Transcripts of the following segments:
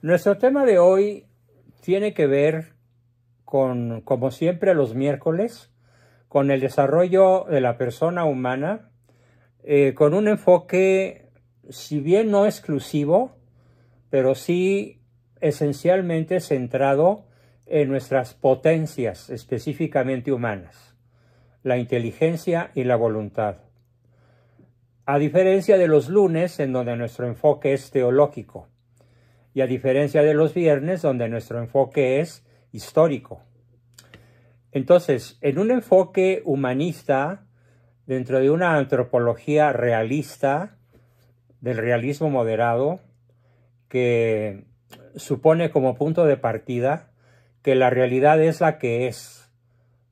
Nuestro tema de hoy tiene que ver con, como siempre los miércoles, con el desarrollo de la persona humana, eh, con un enfoque, si bien no exclusivo, pero sí esencialmente centrado en nuestras potencias específicamente humanas, la inteligencia y la voluntad. A diferencia de los lunes, en donde nuestro enfoque es teológico, y a diferencia de los viernes, donde nuestro enfoque es histórico. Entonces, en un enfoque humanista, dentro de una antropología realista, del realismo moderado, que supone como punto de partida que la realidad es la que es,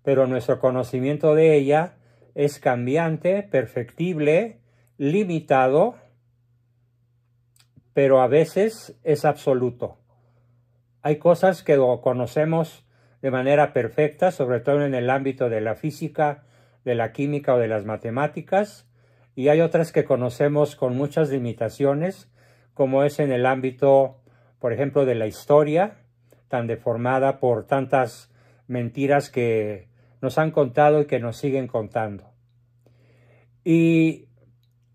pero nuestro conocimiento de ella es cambiante, perfectible, limitado pero a veces es absoluto. Hay cosas que conocemos de manera perfecta, sobre todo en el ámbito de la física, de la química o de las matemáticas, y hay otras que conocemos con muchas limitaciones, como es en el ámbito, por ejemplo, de la historia, tan deformada por tantas mentiras que nos han contado y que nos siguen contando. Y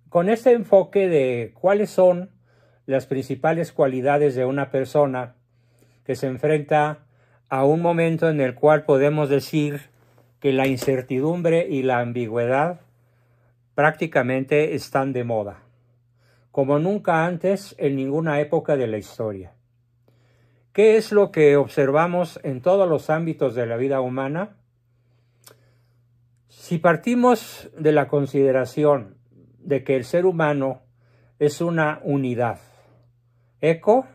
con este enfoque de cuáles son las principales cualidades de una persona que se enfrenta a un momento en el cual podemos decir que la incertidumbre y la ambigüedad prácticamente están de moda, como nunca antes en ninguna época de la historia. ¿Qué es lo que observamos en todos los ámbitos de la vida humana? Si partimos de la consideración de que el ser humano es una unidad, eco,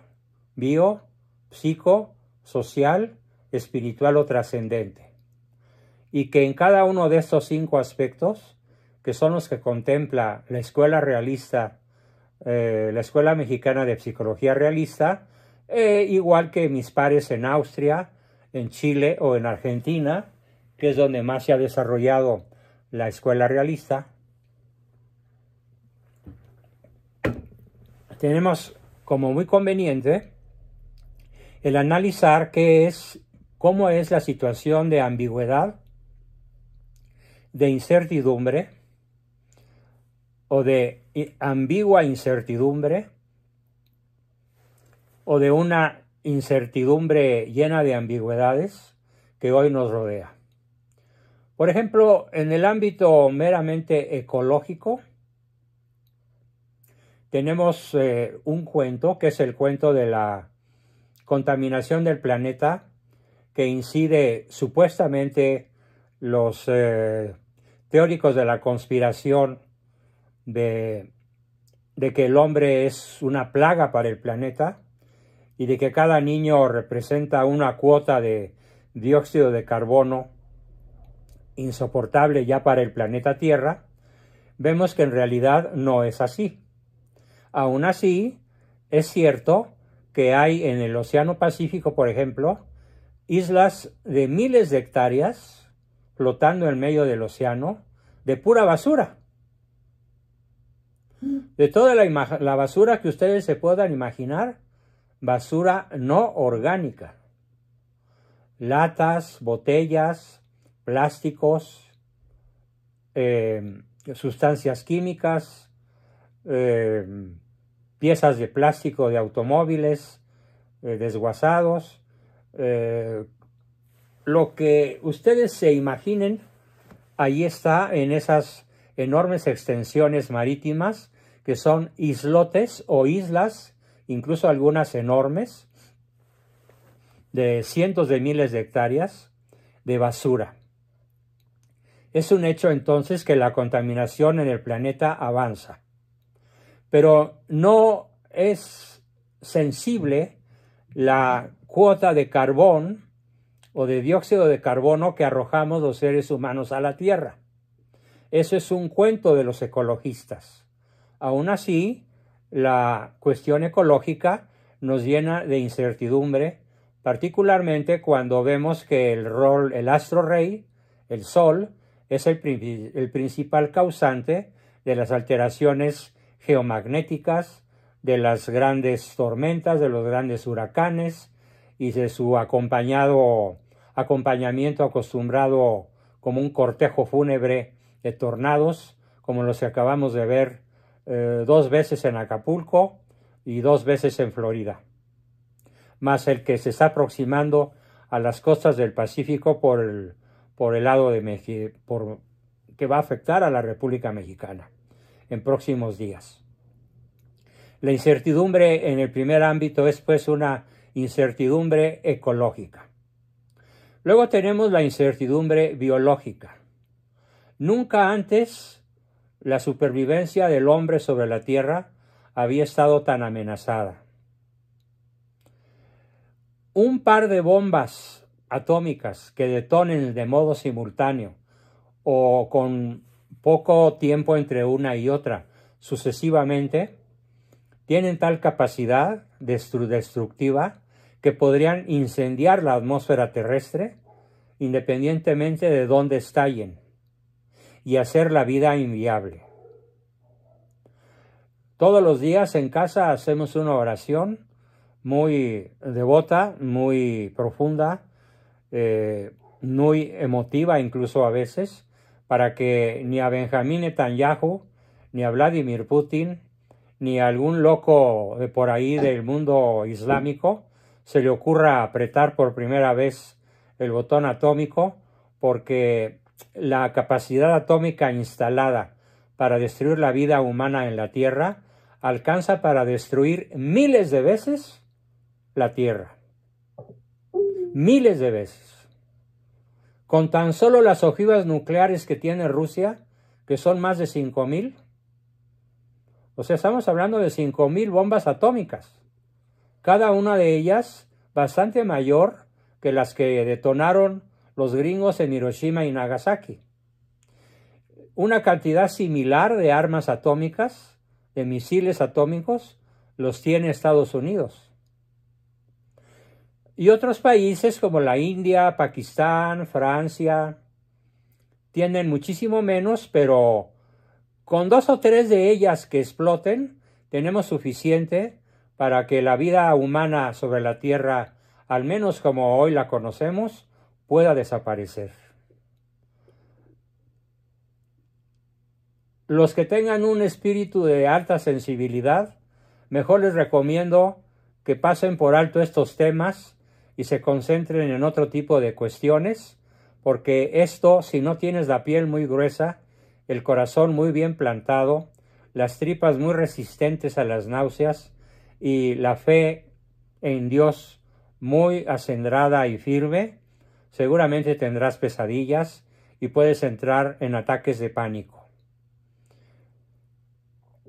bio, psico, social, espiritual o trascendente. Y que en cada uno de estos cinco aspectos, que son los que contempla la escuela realista, eh, la escuela mexicana de psicología realista, eh, igual que mis pares en Austria, en Chile o en Argentina, que es donde más se ha desarrollado la escuela realista. Tenemos como muy conveniente el analizar qué es, cómo es la situación de ambigüedad, de incertidumbre o de ambigua incertidumbre o de una incertidumbre llena de ambigüedades que hoy nos rodea. Por ejemplo, en el ámbito meramente ecológico, tenemos eh, un cuento que es el cuento de la contaminación del planeta que incide supuestamente los eh, teóricos de la conspiración de que el hombre es una plaga para el planeta y de que cada niño representa una cuota de dióxido de carbono insoportable ya para el planeta Tierra, vemos que en realidad no es así. Aún así, es cierto que hay en el Océano Pacífico, por ejemplo, islas de miles de hectáreas flotando en medio del océano de pura basura. Mm. De toda la, basura que ustedes se puedan imaginar, basura no orgánica. Latas, botellas, plásticos, eh, sustancias químicas, eh, piezas de plástico de automóviles eh, desguazados, eh, lo que ustedes se imaginen, ahí está en esas enormes extensiones marítimas que son islotes o islas, incluso algunas enormes, de cientos de miles de hectáreas de basura. Es un hecho entonces que la contaminación en el planeta avanza pero no es sensible la cuota de carbón o de dióxido de carbono que arrojamos los seres humanos a la Tierra. Eso es un cuento de los ecologistas. Aún así, la cuestión ecológica nos llena de incertidumbre, particularmente cuando vemos que el rol, el astro rey, el Sol, es el, el principal causante de las alteraciones geomagnéticas de las grandes tormentas, de los grandes huracanes y de su acompañado, acompañamiento acostumbrado como un cortejo fúnebre de tornados, como los que acabamos de ver eh, dos veces en Acapulco y dos veces en Florida, más el que se está aproximando a las costas del Pacífico por el, por el lado de México, que va a afectar a la República Mexicana en próximos días. La incertidumbre en el primer ámbito es pues una incertidumbre ecológica. Luego tenemos la incertidumbre biológica. Nunca antes la supervivencia del hombre sobre la Tierra había estado tan amenazada. Un par de bombas atómicas que detonen de modo simultáneo o con poco tiempo entre una y otra, sucesivamente, tienen tal capacidad destructiva que podrían incendiar la atmósfera terrestre independientemente de dónde estallen y hacer la vida inviable. Todos los días en casa hacemos una oración muy devota, muy profunda, eh, muy emotiva incluso a veces, para que ni a Benjamín Netanyahu, ni a Vladimir Putin, ni a algún loco de por ahí del mundo islámico se le ocurra apretar por primera vez el botón atómico, porque la capacidad atómica instalada para destruir la vida humana en la Tierra alcanza para destruir miles de veces la Tierra. Miles de veces. Con tan solo las ojivas nucleares que tiene Rusia, que son más de 5.000, o sea, estamos hablando de 5.000 bombas atómicas, cada una de ellas bastante mayor que las que detonaron los gringos en Hiroshima y Nagasaki. Una cantidad similar de armas atómicas, de misiles atómicos, los tiene Estados Unidos. Y otros países como la India, Pakistán, Francia, tienen muchísimo menos, pero con dos o tres de ellas que exploten, tenemos suficiente para que la vida humana sobre la Tierra, al menos como hoy la conocemos, pueda desaparecer. Los que tengan un espíritu de alta sensibilidad, mejor les recomiendo que pasen por alto estos temas y se concentren en otro tipo de cuestiones, porque esto, si no tienes la piel muy gruesa, el corazón muy bien plantado, las tripas muy resistentes a las náuseas y la fe en Dios muy acendrada y firme, seguramente tendrás pesadillas y puedes entrar en ataques de pánico.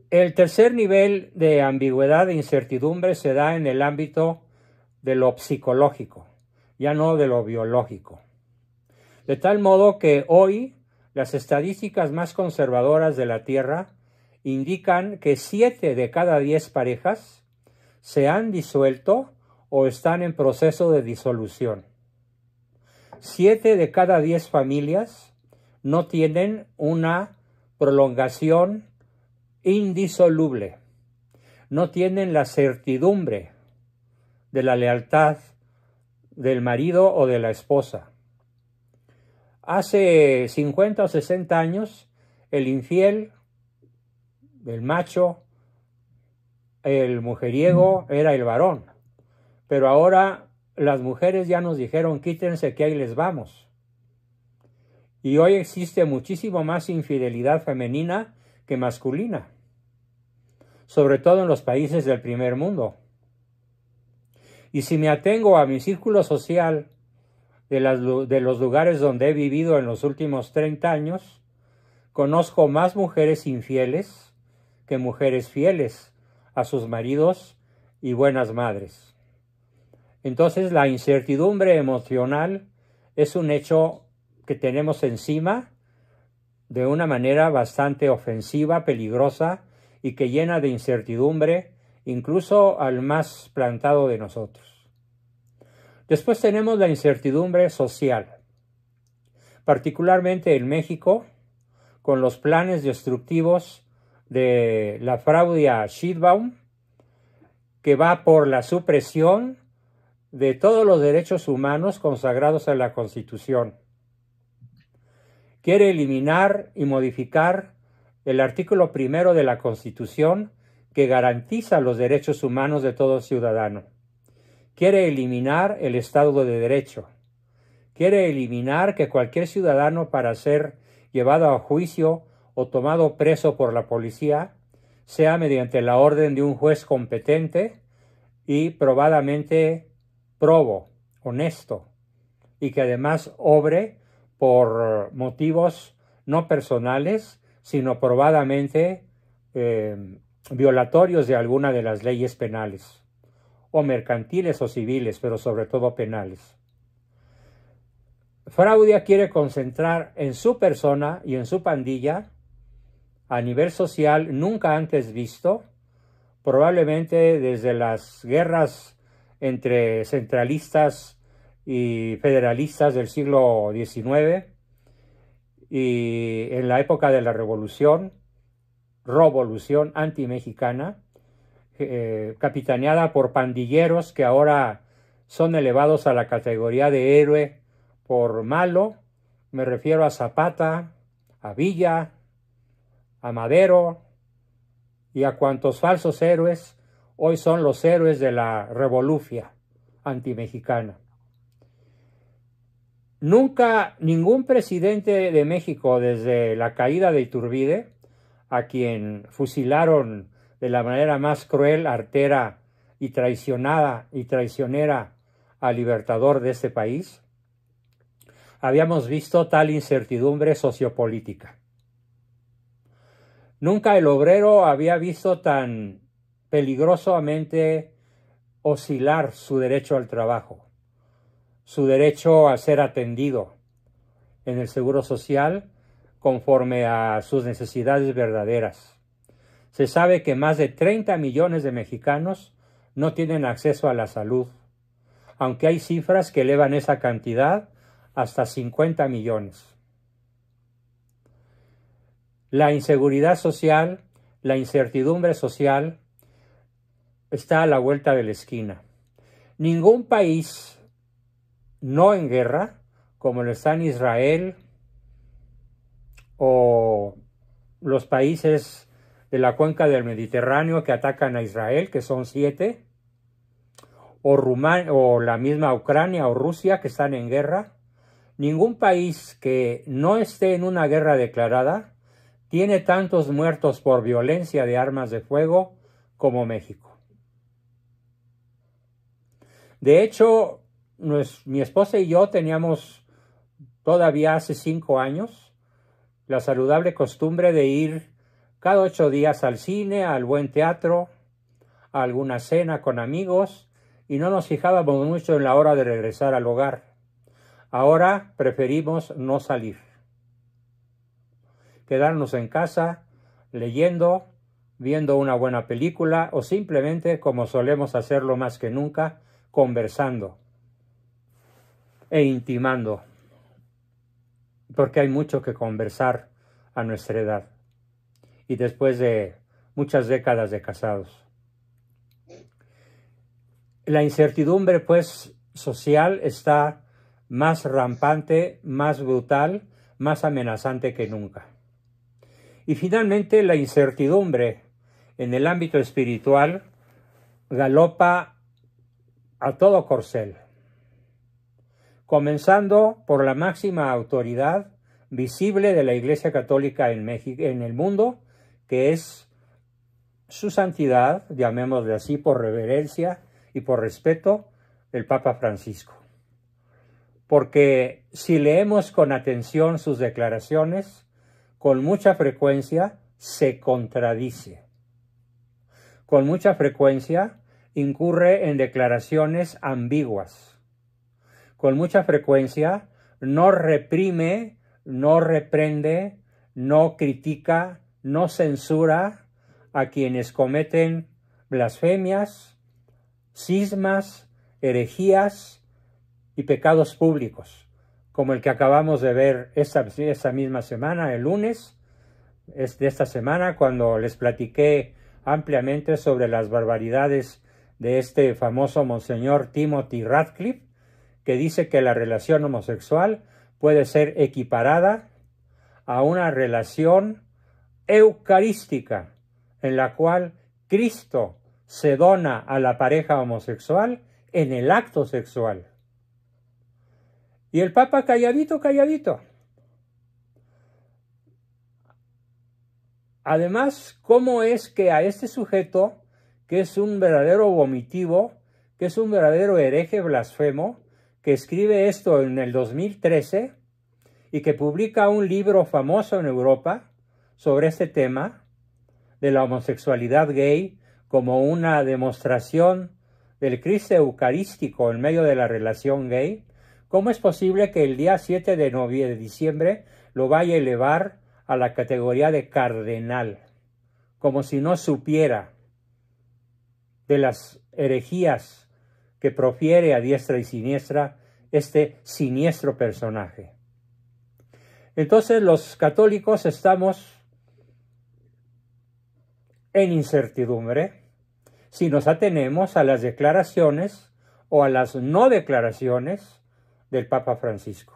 El tercer nivel de ambigüedad e incertidumbre se da en el ámbito de lo psicológico, ya no de lo biológico. De tal modo que hoy las estadísticas más conservadoras de la Tierra indican que siete de cada diez parejas se han disuelto o están en proceso de disolución. Siete de cada diez familias no tienen una prolongación indisoluble, no tienen la certidumbre de la lealtad del marido o de la esposa. Hace 50 o 60 años, el infiel, el macho, el mujeriego era el varón. Pero ahora las mujeres ya nos dijeron, quítense que ahí les vamos. Y hoy existe muchísimo más infidelidad femenina que masculina, sobre todo en los países del primer mundo. Y si me atengo a mi círculo social de, de los lugares donde he vivido en los últimos 30 años, conozco más mujeres infieles que mujeres fieles a sus maridos y buenas madres. Entonces la incertidumbre emocional es un hecho que tenemos encima de una manera bastante ofensiva, peligrosa y que llena de incertidumbre incluso al más plantado de nosotros. Después tenemos la incertidumbre social, particularmente en México, con los planes destructivos de la a Schiedbaum, que va por la supresión de todos los derechos humanos consagrados en la Constitución. Quiere eliminar y modificar el artículo primero de la Constitución que garantiza los derechos humanos de todo ciudadano. Quiere eliminar el Estado de Derecho. Quiere eliminar que cualquier ciudadano para ser llevado a juicio o tomado preso por la policía, sea mediante la orden de un juez competente y probadamente probo, honesto, y que además obre por motivos no personales, sino probadamente eh, violatorios de alguna de las leyes penales, o mercantiles o civiles, pero sobre todo penales. Fraudia quiere concentrar en su persona y en su pandilla, a nivel social nunca antes visto, probablemente desde las guerras entre centralistas y federalistas del siglo XIX y en la época de la Revolución, revolución antimexicana, eh, capitaneada por pandilleros que ahora son elevados a la categoría de héroe por malo. Me refiero a Zapata, a Villa, a Madero y a cuantos falsos héroes hoy son los héroes de la revolución antimexicana. Nunca ningún presidente de México desde la caída de Iturbide a quien fusilaron de la manera más cruel, artera y traicionada y traicionera al libertador de este país, habíamos visto tal incertidumbre sociopolítica. Nunca el obrero había visto tan peligrosamente oscilar su derecho al trabajo, su derecho a ser atendido en el seguro social conforme a sus necesidades verdaderas. Se sabe que más de 30 millones de mexicanos no tienen acceso a la salud, aunque hay cifras que elevan esa cantidad hasta 50 millones. La inseguridad social, la incertidumbre social, está a la vuelta de la esquina. Ningún país no en guerra, como lo está en Israel, o los países de la cuenca del Mediterráneo que atacan a Israel, que son siete, o, o la misma Ucrania o Rusia que están en guerra, ningún país que no esté en una guerra declarada tiene tantos muertos por violencia de armas de fuego como México. De hecho, mi esposa y yo teníamos todavía hace cinco años la saludable costumbre de ir cada ocho días al cine, al buen teatro, a alguna cena con amigos, y no nos fijábamos mucho en la hora de regresar al hogar. Ahora preferimos no salir. Quedarnos en casa, leyendo, viendo una buena película o simplemente, como solemos hacerlo más que nunca, conversando e intimando porque hay mucho que conversar a nuestra edad y después de muchas décadas de casados. La incertidumbre, pues, social está más rampante, más brutal, más amenazante que nunca. Y finalmente, la incertidumbre en el ámbito espiritual galopa a todo corcel comenzando por la máxima autoridad visible de la Iglesia Católica en, el mundo, que es su santidad, llamémosle así, por reverencia y por respeto, el Papa Francisco. Porque si leemos con atención sus declaraciones, con mucha frecuencia se contradice. Con mucha frecuencia incurre en declaraciones ambiguas con mucha frecuencia no reprime, no reprende, no critica, no censura a quienes cometen blasfemias, cismas, herejías y pecados públicos, como el que acabamos de ver esta, misma semana, el lunes de esta semana, cuando les platiqué ampliamente sobre las barbaridades de este famoso monseñor Timothy Radcliffe, que dice que la relación homosexual puede ser equiparada a una relación eucarística en la cual Cristo se dona a la pareja homosexual en el acto sexual. Y el Papa calladito, calladito. Además, ¿cómo es que a este sujeto, que es un verdadero vomitivo, que es un verdadero hereje blasfemo, que escribe esto en el 2013 y que publica un libro famoso en Europa sobre este tema de la homosexualidad gay como una demostración del Cristo Eucarístico en medio de la relación gay, ¿cómo es posible que el día 7 de, de diciembre lo vaya a elevar a la categoría de cardenal? Como si no supiera de las herejías profiere a diestra y siniestra este siniestro personaje. Entonces los católicos estamos en incertidumbre si nos atenemos a las declaraciones o a las no declaraciones del Papa Francisco.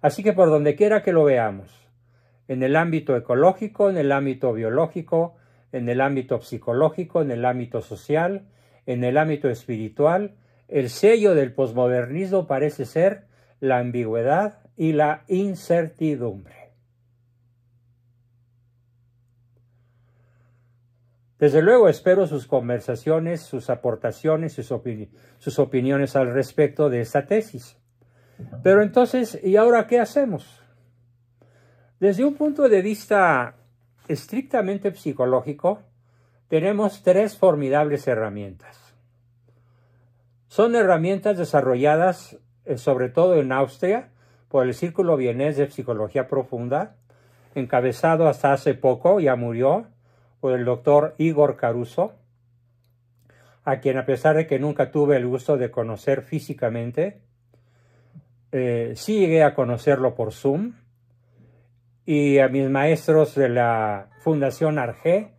Así que por donde quiera que lo veamos, en el ámbito ecológico, en el ámbito biológico, en el ámbito psicológico, en el ámbito social, en el ámbito espiritual, el sello del posmodernismo parece ser la ambigüedad y la incertidumbre. Desde luego espero sus conversaciones, sus aportaciones, sus, opiniones al respecto de esta tesis. Pero entonces, ¿y ahora qué hacemos? Desde un punto de vista estrictamente psicológico, tenemos tres formidables herramientas. Son herramientas desarrolladas eh, sobre todo en Austria por el Círculo Vienés de Psicología Profunda, encabezado hasta hace poco, ya murió, por el doctor Igor Caruso, a quien a pesar de que nunca tuve el gusto de conocer físicamente, eh, sigue a conocerlo por Zoom, y a mis maestros de la Fundación Arge,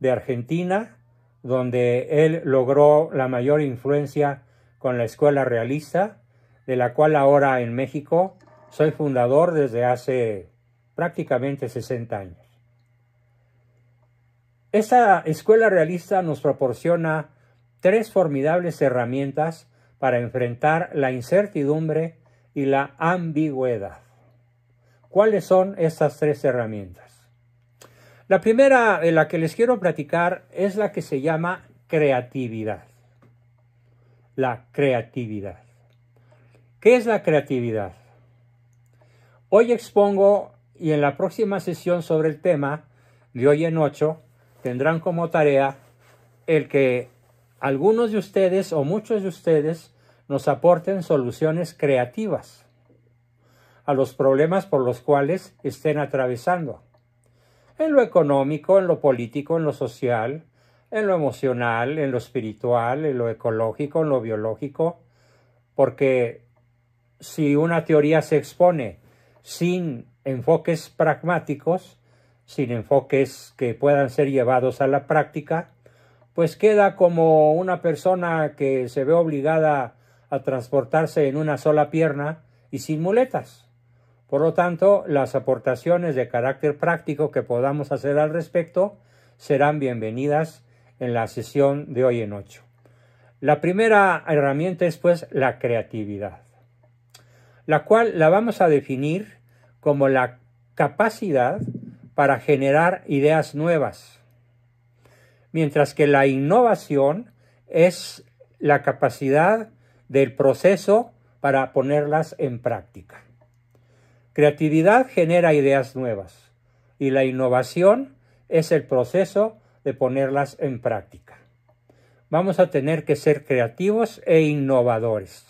de Argentina, donde él logró la mayor influencia con la escuela realista, de la cual ahora en México soy fundador desde hace prácticamente 60 años. Esta escuela realista nos proporciona tres formidables herramientas para enfrentar la incertidumbre y la ambigüedad. ¿Cuáles son estas tres herramientas? La primera en la que les quiero platicar es la que se llama creatividad. La creatividad. ¿Qué es la creatividad? Hoy expongo y en la próxima sesión sobre el tema de hoy en ocho, tendrán como tarea el que algunos de ustedes o muchos de ustedes nos aporten soluciones creativas a los problemas por los cuales estén atravesando en lo económico, en lo político, en lo social, en lo emocional, en lo espiritual, en lo ecológico, en lo biológico, porque si una teoría se expone sin enfoques pragmáticos, sin enfoques que puedan ser llevados a la práctica, pues queda como una persona que se ve obligada a transportarse en una sola pierna y sin muletas. Por lo tanto, las aportaciones de carácter práctico que podamos hacer al respecto serán bienvenidas en la sesión de hoy en ocho. La primera herramienta es pues la creatividad, la cual la vamos a definir como la capacidad para generar ideas nuevas, mientras que la innovación es la capacidad del proceso para ponerlas en práctica. Creatividad genera ideas nuevas y la innovación es el proceso de ponerlas en práctica. Vamos a tener que ser creativos e innovadores.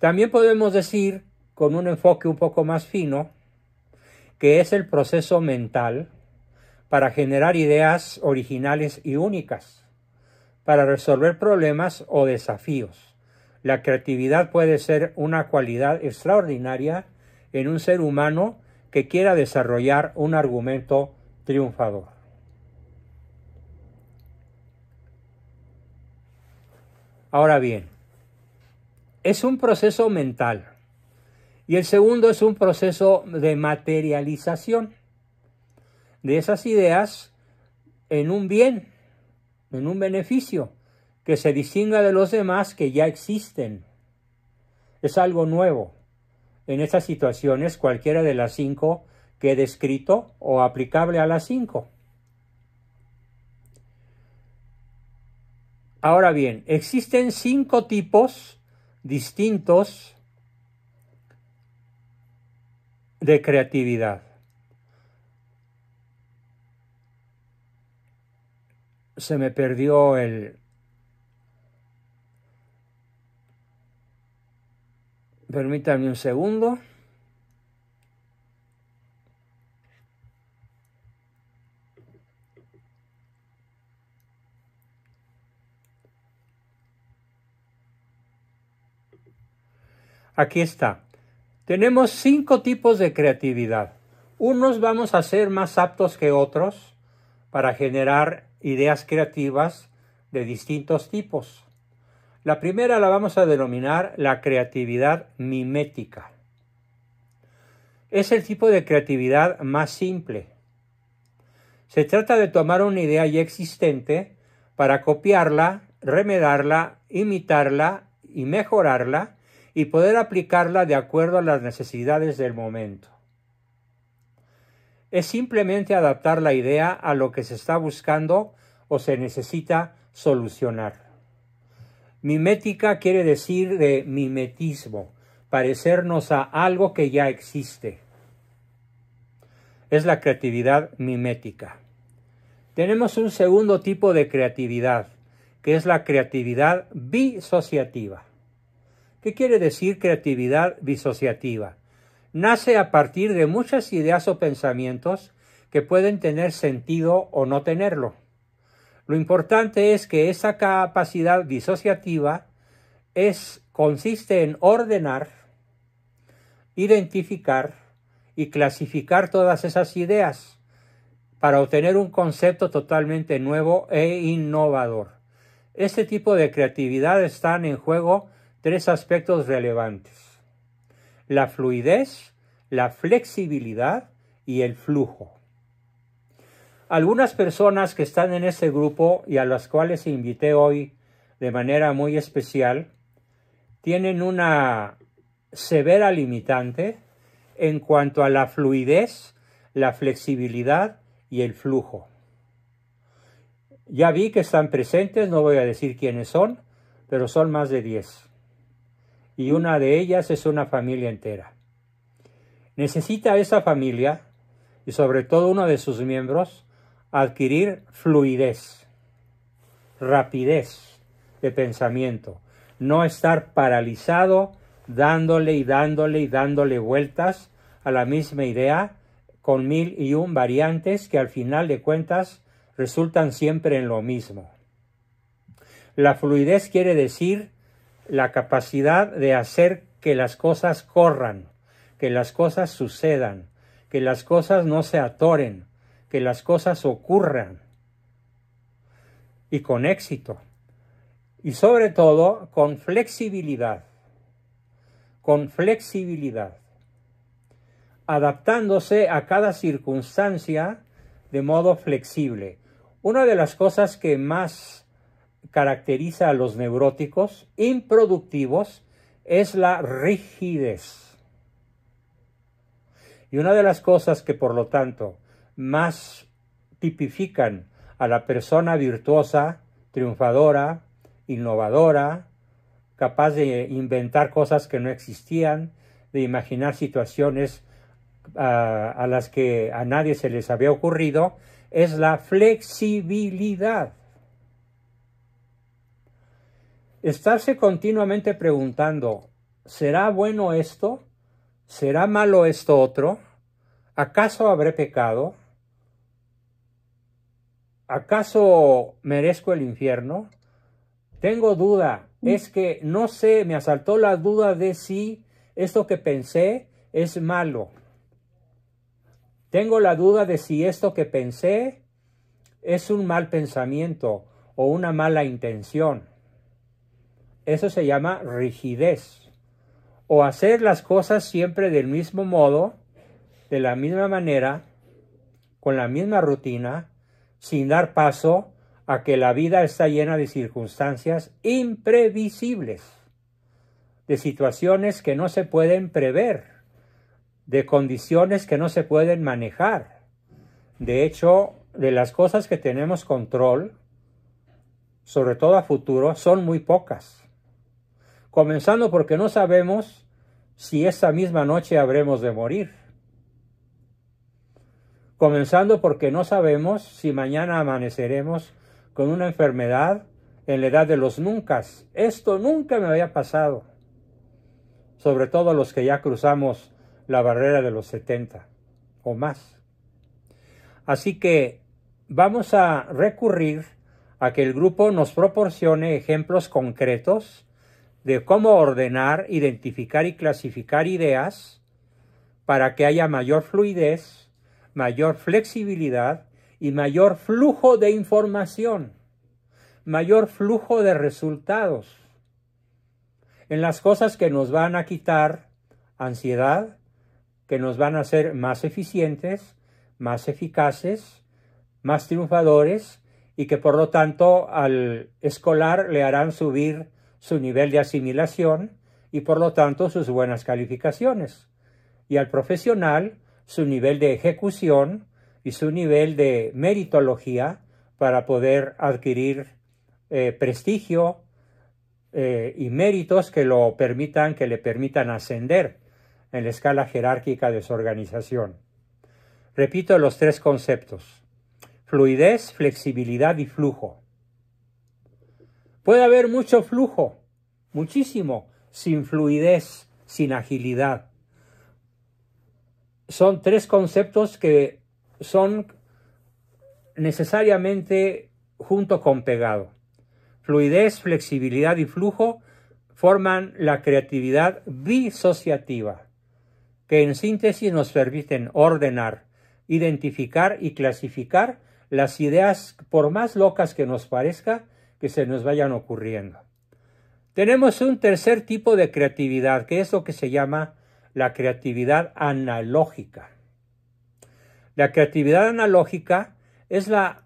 También podemos decir, con un enfoque un poco más fino, que es el proceso mental para generar ideas originales y únicas, para resolver problemas o desafíos. La creatividad puede ser una cualidad extraordinaria en un ser humano que quiera desarrollar un argumento triunfador. Ahora bien, es un proceso mental y el segundo es un proceso de materialización de esas ideas en un bien, en un beneficio que se distinga de los demás que ya existen. Es algo nuevo en estas situaciones cualquiera de las cinco que he descrito o aplicable a las cinco. Ahora bien, existen cinco tipos distintos de creatividad. Se me perdió el, Permítanme un segundo. Aquí está. Tenemos cinco tipos de creatividad. Unos vamos a ser más aptos que otros para generar ideas creativas de distintos tipos. La primera la vamos a denominar la creatividad mimética. Es el tipo de creatividad más simple. Se trata de tomar una idea ya existente para copiarla, remedarla, imitarla y mejorarla y poder aplicarla de acuerdo a las necesidades del momento. Es simplemente adaptar la idea a lo que se está buscando o se necesita solucionar. Mimética quiere decir de mimetismo, parecernos a algo que ya existe. Es la creatividad mimética. Tenemos un segundo tipo de creatividad, que es la creatividad bisociativa. ¿Qué quiere decir creatividad bisociativa? Nace a partir de muchas ideas o pensamientos que pueden tener sentido o no tenerlo. Lo importante es que esa capacidad disociativa consiste en ordenar, identificar y clasificar todas esas ideas para obtener un concepto totalmente nuevo e innovador. Este tipo de creatividad están en juego tres aspectos relevantes. La fluidez, la flexibilidad y el flujo. Algunas personas que están en ese grupo y a las cuales invité hoy de manera muy especial, tienen una severa limitante en cuanto a la fluidez, la flexibilidad y el flujo. Ya vi que están presentes, no voy a decir quiénes son, pero son más de 10. Y una de ellas es una familia entera. Necesita esa familia, y sobre todo uno de sus miembros, adquirir fluidez, rapidez de pensamiento, no estar paralizado dándole y dándole y dándole vueltas a la misma idea con mil y un variantes que al final de cuentas resultan siempre en lo mismo. La fluidez quiere decir la capacidad de hacer que las cosas corran, que las cosas sucedan, que las cosas no se atoren, que las cosas ocurran y con éxito y sobre todo con flexibilidad, con flexibilidad, adaptándose a cada circunstancia de modo flexible. Una de las cosas que más caracteriza a los neuróticos improductivos es la rigidez. Y una de las cosas que por lo tanto más tipifican a la persona virtuosa, triunfadora, innovadora, capaz de inventar cosas que no existían, de imaginar situaciones ah, a las que a nadie se les había ocurrido, es la flexibilidad. Estarse continuamente preguntando, ¿será bueno esto? ¿Será malo esto otro? ¿Acaso habré pecado? ¿Acaso merezco el infierno? Tengo duda. Mm. Es que no sé, me asaltó la duda de si esto que pensé es malo. Tengo la duda de si esto que pensé es un mal pensamiento o una mala intención. Eso se llama rigidez. O hacer las cosas siempre del mismo modo, de la misma manera, con la misma rutina, sin dar paso a que la vida está llena de circunstancias imprevisibles, de situaciones que no se pueden prever, de condiciones que no se pueden manejar. De hecho, de las cosas que tenemos control, sobre todo a futuro, son muy pocas. Comenzando porque no sabemos si esa misma noche habremos de morir comenzando porque no sabemos si mañana amaneceremos con una enfermedad en la edad de los nunca. Esto nunca me había pasado, sobre todo los que ya cruzamos la barrera de los 70 o más. Así que vamos a recurrir a que el grupo nos proporcione ejemplos concretos de cómo ordenar, identificar y clasificar ideas para que haya mayor fluidez mayor flexibilidad y mayor flujo de información, mayor flujo de resultados en las cosas que nos van a quitar ansiedad, que nos van a hacer más eficientes, más eficaces, más triunfadores y que por lo tanto al escolar le harán subir su nivel de asimilación y por lo tanto sus buenas calificaciones. Y al profesional su nivel de ejecución y su nivel de meritología para poder adquirir eh, prestigio eh, y méritos que lo permitan, que le permitan ascender en la escala jerárquica de su organización. Repito los tres conceptos. Fluidez, flexibilidad y flujo. Puede haber mucho flujo, muchísimo, sin fluidez, sin agilidad son tres conceptos que son necesariamente junto con pegado. Fluidez, flexibilidad y flujo forman la creatividad disociativa, que en síntesis nos permiten ordenar, identificar y clasificar las ideas, por más locas que nos parezca, que se nos vayan ocurriendo. Tenemos un tercer tipo de creatividad, que es lo que se llama la creatividad analógica. La creatividad analógica es la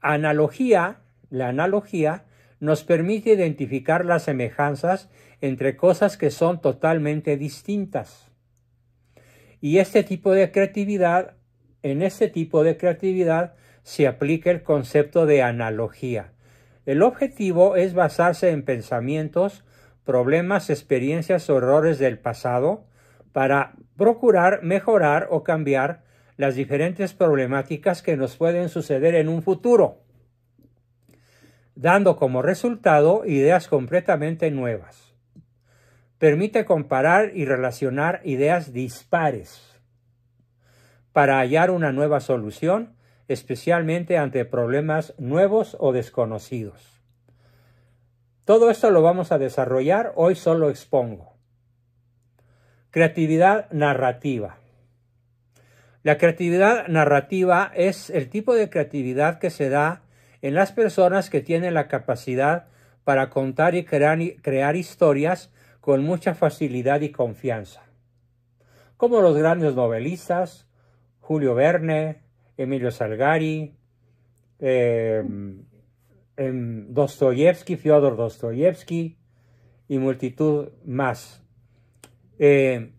analogía, la analogía nos permite identificar las semejanzas entre cosas que son totalmente distintas. Y este tipo de creatividad, en este tipo de creatividad se aplica el concepto de analogía. El objetivo es basarse en pensamientos problemas, experiencias o errores del pasado para procurar mejorar o cambiar las diferentes problemáticas que nos pueden suceder en un futuro, dando como resultado ideas completamente nuevas. Permite comparar y relacionar ideas dispares para hallar una nueva solución, especialmente ante problemas nuevos o desconocidos. Todo esto lo vamos a desarrollar, hoy solo expongo. Creatividad narrativa. La creatividad narrativa es el tipo de creatividad que se da en las personas que tienen la capacidad para contar y crear, historias con mucha facilidad y confianza, como los grandes novelistas, Julio Verne, Emilio Salgari, eh, Em, Dostoyevsky, Fyodor Dostoyevsky y multitud más. Eh,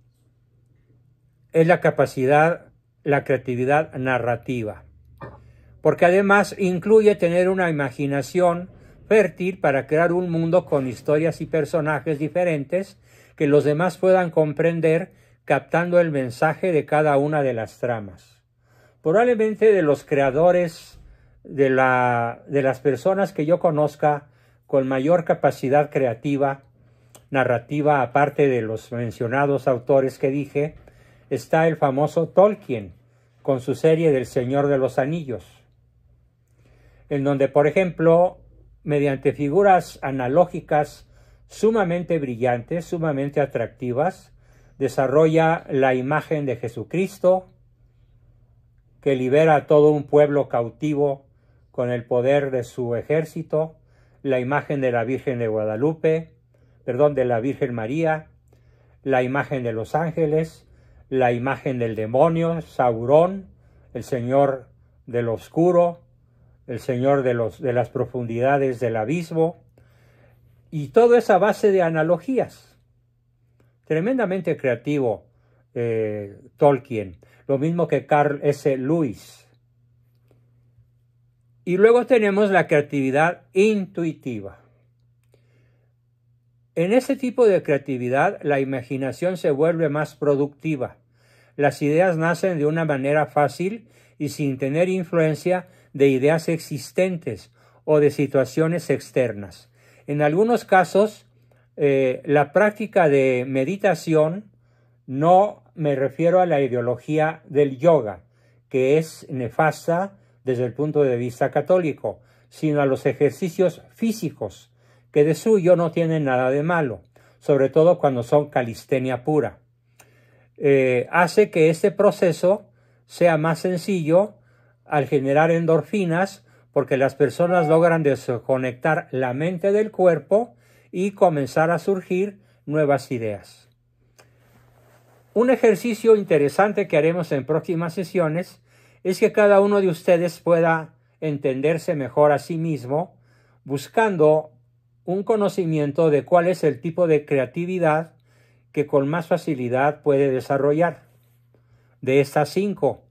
es la capacidad, la creatividad narrativa, porque además incluye tener una imaginación fértil para crear un mundo con historias y personajes diferentes que los demás puedan comprender captando el mensaje de cada una de las tramas. Probablemente de los creadores de, la, de las personas que yo conozca con mayor capacidad creativa, narrativa, aparte de los mencionados autores que dije, está el famoso Tolkien, con su serie del Señor de los Anillos, en donde, por ejemplo, mediante figuras analógicas sumamente brillantes, sumamente atractivas, desarrolla la imagen de Jesucristo, que libera a todo un pueblo cautivo con el poder de su ejército, la imagen de la Virgen de Guadalupe, perdón, de la Virgen María, la imagen de los ángeles, la imagen del demonio, Saurón, el señor del oscuro, el señor de, los, de las profundidades del abismo, y toda esa base de analogías. Tremendamente creativo eh, Tolkien, lo mismo que Carl S. Lewis, y luego tenemos la creatividad intuitiva. En este tipo de creatividad la imaginación se vuelve más productiva. Las ideas nacen de una manera fácil y sin tener influencia de ideas existentes o de situaciones externas. En algunos casos, eh, la práctica de meditación, no me refiero a la ideología del yoga, que es nefasta desde el punto de vista católico, sino a los ejercicios físicos, que de suyo no tienen nada de malo, sobre todo cuando son calistenia pura. Eh, hace que este proceso sea más sencillo al generar endorfinas, porque las personas logran desconectar la mente del cuerpo y comenzar a surgir nuevas ideas. Un ejercicio interesante que haremos en próximas sesiones es que cada uno de ustedes pueda entenderse mejor a sí mismo, buscando un conocimiento de cuál es el tipo de creatividad que con más facilidad puede desarrollar. De estas cinco,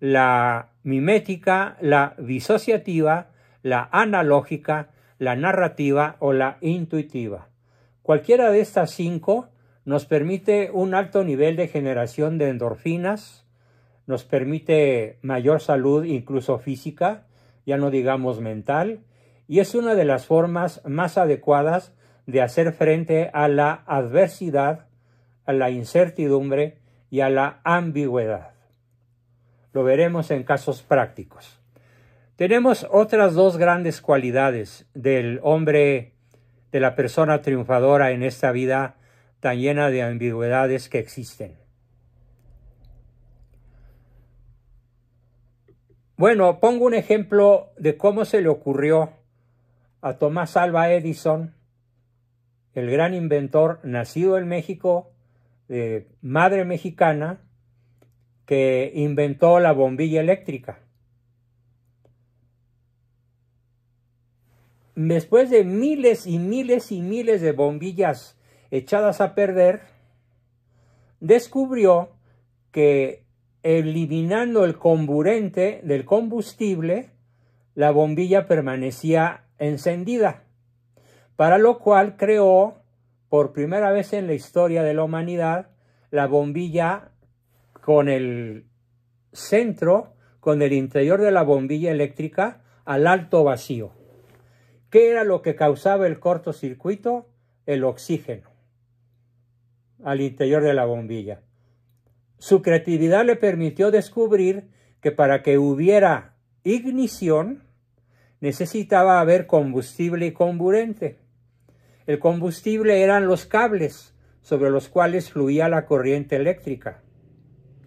la mimética, la disociativa, la analógica, la narrativa o la intuitiva. Cualquiera de estas cinco nos permite un alto nivel de generación de endorfinas, nos permite mayor salud incluso física, ya no digamos mental, y es una de las formas más adecuadas de hacer frente a la adversidad, a la incertidumbre y a la ambigüedad. Lo veremos en casos prácticos. Tenemos otras dos grandes cualidades del hombre, de la persona triunfadora en esta vida tan llena de ambigüedades que existen. Bueno, pongo un ejemplo de cómo se le ocurrió a Tomás Alba Edison, el gran inventor nacido en México, de madre mexicana, que inventó la bombilla eléctrica. Después de miles y miles y miles de bombillas echadas a perder, descubrió que eliminando el comburente del combustible, la bombilla permanecía encendida, para lo cual creó por primera vez en la historia de la humanidad la bombilla con el centro, con el interior de la bombilla eléctrica al alto vacío. ¿Qué era lo que causaba el cortocircuito? El oxígeno al interior de la bombilla. Su creatividad le permitió descubrir que para que hubiera ignición necesitaba haber combustible y comburente. El combustible eran los cables sobre los cuales fluía la corriente eléctrica,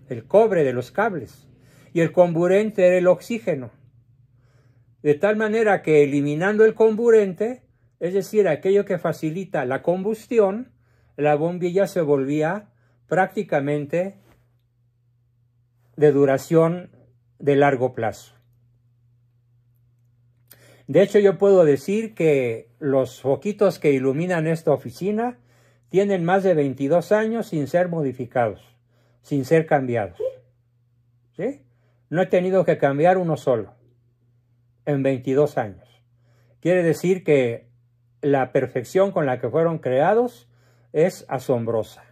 el cobre de los cables, y el comburente era el oxígeno. De tal manera que eliminando el comburente, es decir, aquello que facilita la combustión, la bombilla se volvía prácticamente de duración de largo plazo. De hecho, yo puedo decir que los foquitos que iluminan esta oficina tienen más de 22 años sin ser modificados, sin ser cambiados. No he tenido que cambiar uno solo en 22 años. Quiere decir que la perfección con la que fueron creados es asombrosa.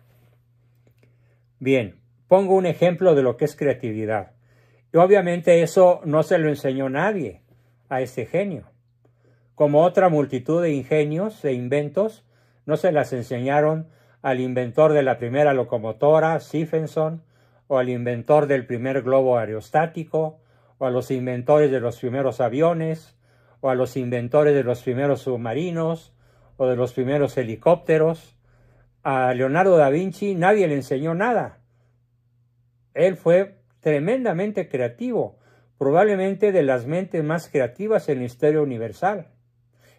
Bien, Pongo un ejemplo de lo que es creatividad. Y obviamente eso no se lo enseñó nadie a este genio. Como otra multitud de ingenios e inventos, no se las enseñaron al inventor de la primera locomotora, Stephenson, o al inventor del primer globo aerostático, o a los inventores de los primeros aviones, o a los inventores de los primeros submarinos, o de los primeros helicópteros. A Leonardo da Vinci nadie le enseñó nada. Él fue tremendamente creativo, probablemente de las mentes más creativas en el historia universal.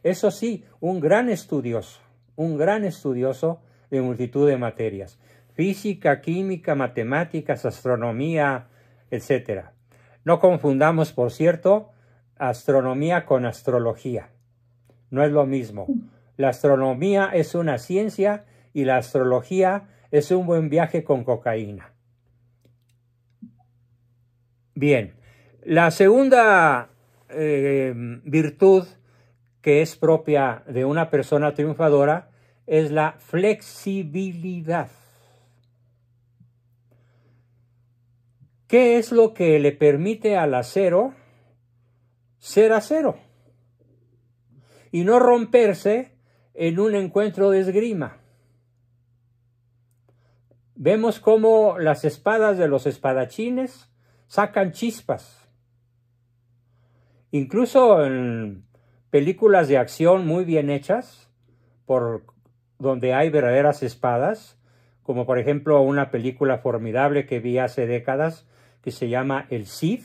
Eso sí, un gran estudioso, un gran estudioso de multitud de materias, física, química, matemáticas, astronomía, etc. No confundamos, por cierto, astronomía con astrología. No es lo mismo. La astronomía es una ciencia y la astrología es un buen viaje con cocaína. Bien, la segunda eh, virtud que es propia de una persona triunfadora es la flexibilidad. ¿Qué es lo que le permite al acero ser acero? Y no romperse en un encuentro de esgrima. Vemos cómo las espadas de los espadachines sacan chispas. Incluso en películas de acción muy bien hechas, por donde hay verdaderas espadas, como por ejemplo una película formidable que vi hace décadas que se llama El Cid,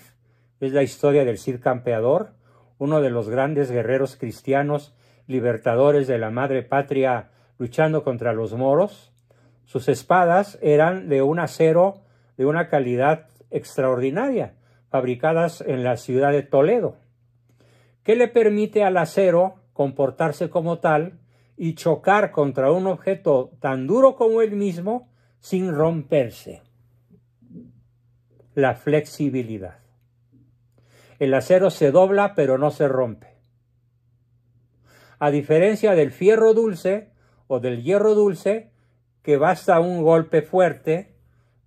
es la historia del Cid campeador, uno de los grandes guerreros cristianos libertadores de la madre patria luchando contra los moros. Sus espadas eran de un acero de una calidad extraordinaria, fabricadas en la ciudad de Toledo, qué le permite al acero comportarse como tal y chocar contra un objeto tan duro como él mismo sin romperse. La flexibilidad. El acero se dobla pero no se rompe. A diferencia del fierro dulce o del hierro dulce, que basta un golpe fuerte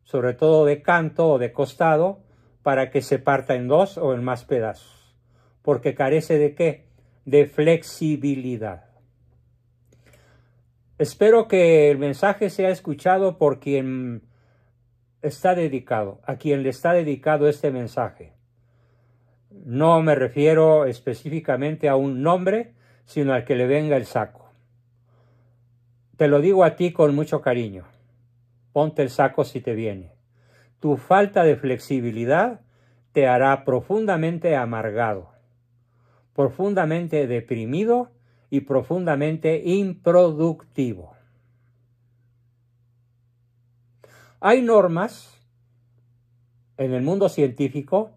sobre todo de canto o de costado, para que se parta en dos o en más pedazos, porque carece de qué? De flexibilidad. Espero que el mensaje sea escuchado por quien está dedicado, a quien le está dedicado este mensaje. No me refiero específicamente a un nombre, sino al que le venga el saco. Te lo digo a ti con mucho cariño ponte el saco si te viene. Tu falta de flexibilidad te hará profundamente amargado, profundamente deprimido y profundamente improductivo. Hay normas en el mundo científico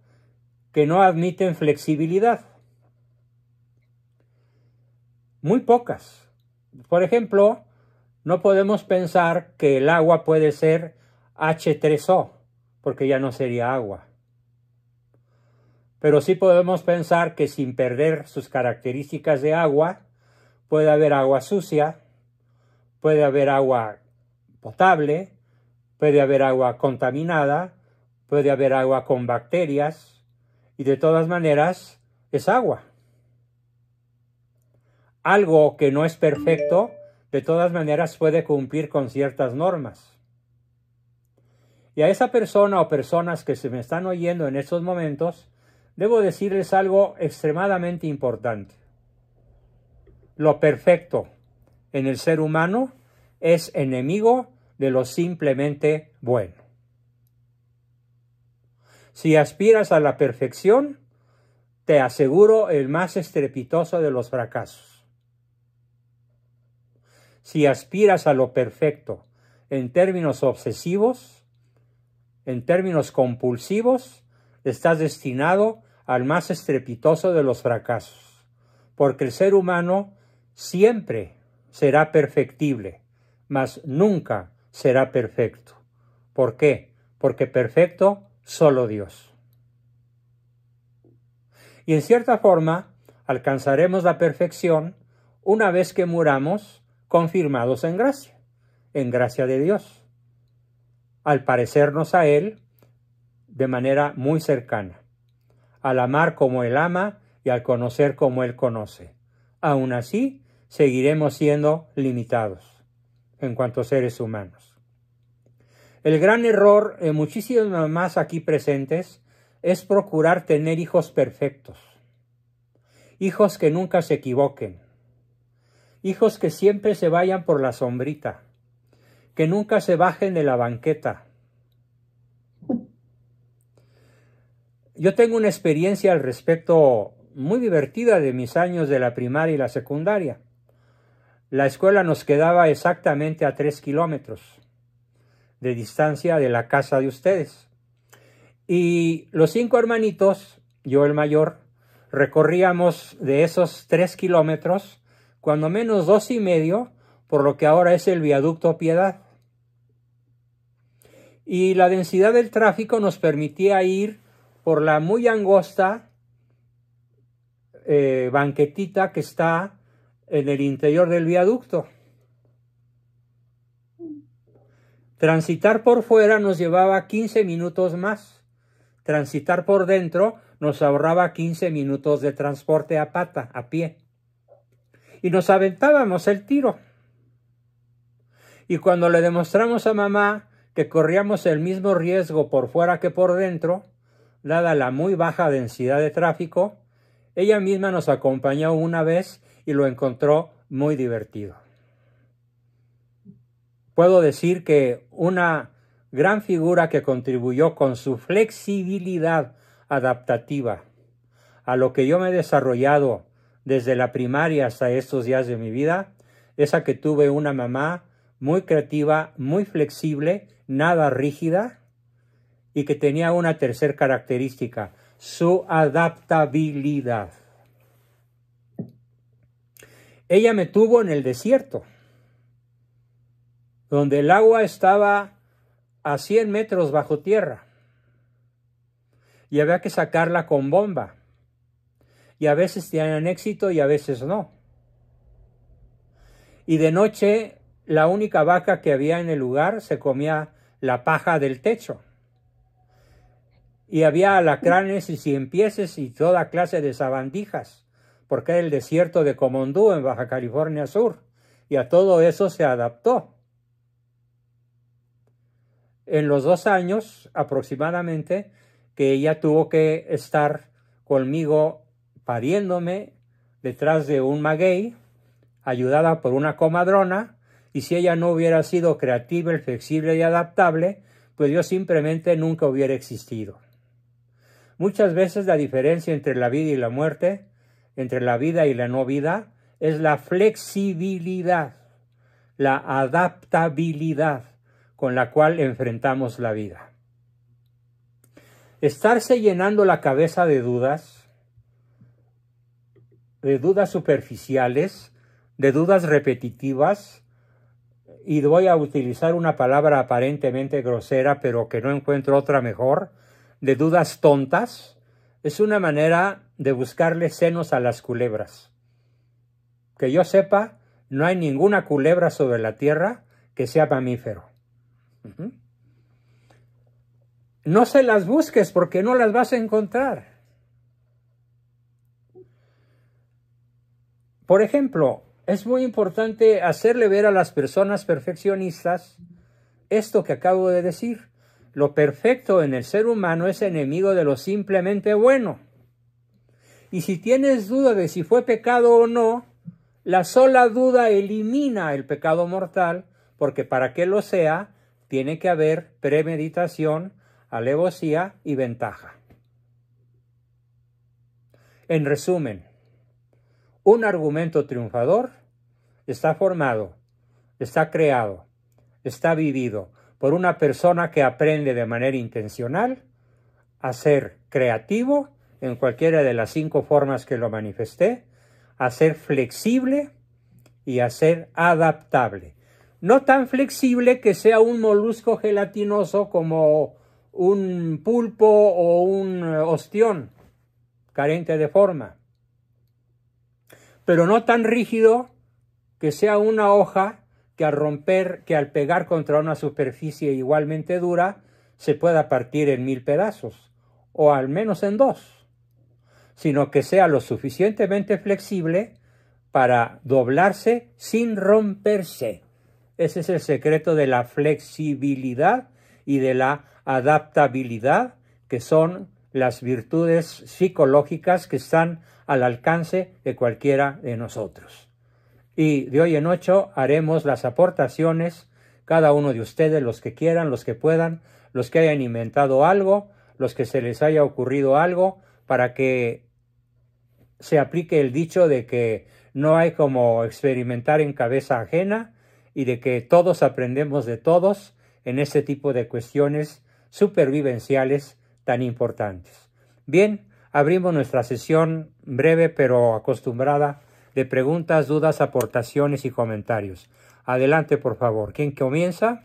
que no admiten flexibilidad. Muy pocas. Por ejemplo, no podemos pensar que el agua puede ser H3O, porque ya no sería agua. Pero sí podemos pensar que sin perder sus características de agua, puede haber agua sucia, puede haber agua potable, puede haber agua contaminada, puede haber agua con bacterias, y de todas maneras es agua. Algo que no es perfecto de todas maneras puede cumplir con ciertas normas. Y a esa persona o personas que se me están oyendo en estos momentos, debo decirles algo extremadamente importante. Lo perfecto en el ser humano es enemigo de lo simplemente bueno. Si aspiras a la perfección, te aseguro el más estrepitoso de los fracasos si aspiras a lo perfecto en términos obsesivos, en términos compulsivos, estás destinado al más estrepitoso de los fracasos, porque el ser humano siempre será perfectible, mas nunca será perfecto. ¿Por qué? Porque perfecto solo Dios. Y en cierta forma, alcanzaremos la perfección una vez que muramos confirmados en gracia, en gracia de Dios, al parecernos a Él de manera muy cercana, al amar como Él ama y al conocer como Él conoce. Aún así, seguiremos siendo limitados en cuanto a seres humanos. El gran error, en muchísimas mamás aquí presentes, es procurar tener hijos perfectos, hijos que nunca se equivoquen, hijos que siempre se vayan por la sombrita, que nunca se bajen de la banqueta. Yo tengo una experiencia al respecto muy divertida de mis años de la primaria y la secundaria. La escuela nos quedaba exactamente a tres kilómetros de distancia de la casa de ustedes. Y los cinco hermanitos, yo el mayor, recorríamos de esos tres kilómetros cuando menos dos y medio por lo que ahora es el viaducto Piedad. Y la densidad del tráfico nos permitía ir por la muy angosta eh, banquetita que está en el interior del viaducto. Transitar por fuera nos llevaba 15 minutos más. Transitar por dentro nos ahorraba 15 minutos de transporte a pata, a pie y nos aventábamos el tiro. Y cuando le demostramos a mamá que corríamos el mismo riesgo por fuera que por dentro, dada la muy baja densidad de tráfico, ella misma nos acompañó una vez y lo encontró muy divertido. Puedo decir que una gran figura que contribuyó con su flexibilidad adaptativa a lo que yo me he desarrollado desde la primaria hasta estos días de mi vida, Esa que tuve una mamá muy creativa, muy flexible, nada rígida y que tenía una tercera característica, su adaptabilidad. Ella me tuvo en el desierto, donde el agua estaba a 100 metros bajo tierra y había que sacarla con bomba y a veces tienen éxito y a veces no. Y de noche la única vaca que había en el lugar se comía la paja del techo. Y había alacranes y ciempieses y toda clase de sabandijas, porque era el desierto de Comondú en Baja California Sur, y a todo eso se adaptó. En los dos años aproximadamente que ella tuvo que estar conmigo pariéndome detrás de un maguey, ayudada por una comadrona, y si ella no hubiera sido creativa, flexible y adaptable, pues yo simplemente nunca hubiera existido. Muchas veces la diferencia entre la vida y la muerte, entre la vida y la no vida, es la flexibilidad, la adaptabilidad con la cual enfrentamos la vida. Estarse llenando la cabeza de dudas, de dudas superficiales, de dudas repetitivas, y voy a utilizar una palabra aparentemente grosera, pero que no encuentro otra mejor, de dudas tontas, es una manera de buscarle senos a las culebras. Que yo sepa, no hay ninguna culebra sobre la tierra que sea mamífero. No se las busques porque no las vas a encontrar. Por ejemplo, es muy importante hacerle ver a las personas perfeccionistas esto que acabo de decir. Lo perfecto en el ser humano es enemigo de lo simplemente bueno. Y si tienes duda de si fue pecado o no, la sola duda elimina el pecado mortal, porque para que lo sea, tiene que haber premeditación, alevosía y ventaja. En resumen, un argumento triunfador está formado, está creado, está vivido por una persona que aprende de manera intencional a ser creativo en cualquiera de las cinco formas que lo manifesté, a ser flexible y a ser adaptable. No tan flexible que sea un molusco gelatinoso como un pulpo o un ostión, carente de forma pero no tan rígido que sea una hoja que al romper, que al pegar contra una superficie igualmente dura, se pueda partir en mil pedazos, o al menos en dos, sino que sea lo suficientemente flexible para doblarse sin romperse. Ese es el secreto de la flexibilidad y de la adaptabilidad, que son las virtudes psicológicas que están al alcance de cualquiera de nosotros. Y de hoy en ocho haremos las aportaciones, cada uno de ustedes, los que quieran, los que puedan, los que hayan inventado algo, los que se les haya ocurrido algo, para que se aplique el dicho de que no hay como experimentar en cabeza ajena y de que todos aprendemos de todos en este tipo de cuestiones supervivenciales tan importantes. Bien, abrimos nuestra sesión breve pero acostumbrada de preguntas, dudas, aportaciones y comentarios. Adelante, por favor. ¿Quién comienza?